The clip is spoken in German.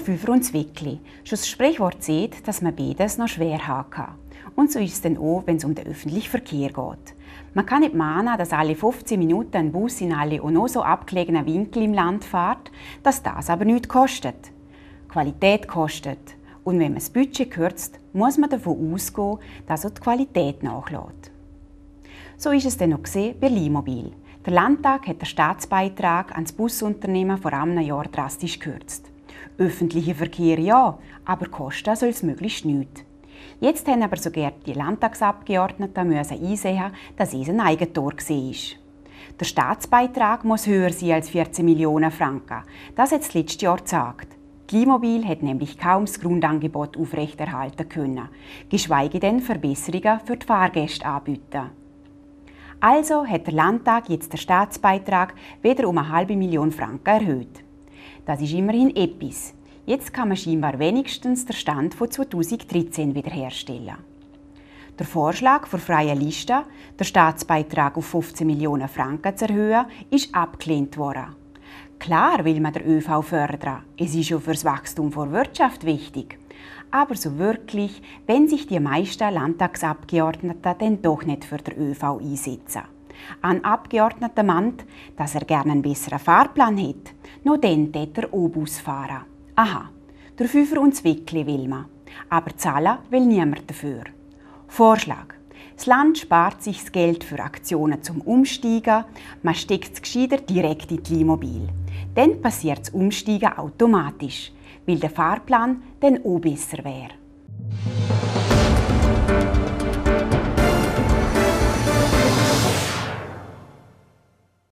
der Fünfer und das Wickli. Schon das Sprichwort sieht, dass man beides noch schwer haben kann. Und so ist es dann auch, wenn es um den öffentlichen Verkehr geht. Man kann nicht mahnen, dass alle 15 Minuten ein Bus in alle und noch so abgelegenen Winkel im Land fährt, dass das aber nichts kostet. Qualität kostet. Und wenn man das Budget kürzt, muss man davon ausgehen, dass auch die Qualität nachlässt. So ist es dann auch bei Limobil. Der Landtag hat den Staatsbeitrag ans Busunternehmen vor einem Jahr drastisch gekürzt. Öffentlicher Verkehr ja, aber kosten soll es möglichst nichts. Jetzt haben aber sogar die Landtagsabgeordneten müssen einsehen, dass es ein Eigentor war. Der Staatsbeitrag muss höher sein als 14 Millionen Franken. Das hat das letzte Jahr gesagt. Klimobil hat nämlich kaum das Grundangebot aufrechterhalten können, geschweige denn Verbesserungen für die Fahrgäste anbieten. Also hat der Landtag jetzt den Staatsbeitrag wieder um eine halbe Million Franken erhöht. Das ist immerhin etwas. Jetzt kann man scheinbar wenigstens den Stand von 2013 wiederherstellen. Der Vorschlag für freie Liste, den Staatsbeitrag auf 15 Millionen Franken zu erhöhen, ist abgelehnt worden. Klar will man den ÖV fördern. Es ist ja für das Wachstum der Wirtschaft wichtig. Aber so wirklich, wenn sich die meisten Landtagsabgeordneten denn doch nicht für den ÖV einsetzen an Abgeordneten meint, dass er gerne einen besseren Fahrplan hätte. Nur dann tät er o bus fahren. Aha, dafür für uns wirklich will man. Aber zahlen will niemand dafür. Vorschlag. Das Land spart sich das Geld für Aktionen zum Umsteigen, man steckt es gescheiter direkt in die Limobil. Dann passiert das Umsteigen automatisch, weil der Fahrplan dann auch besser wäre.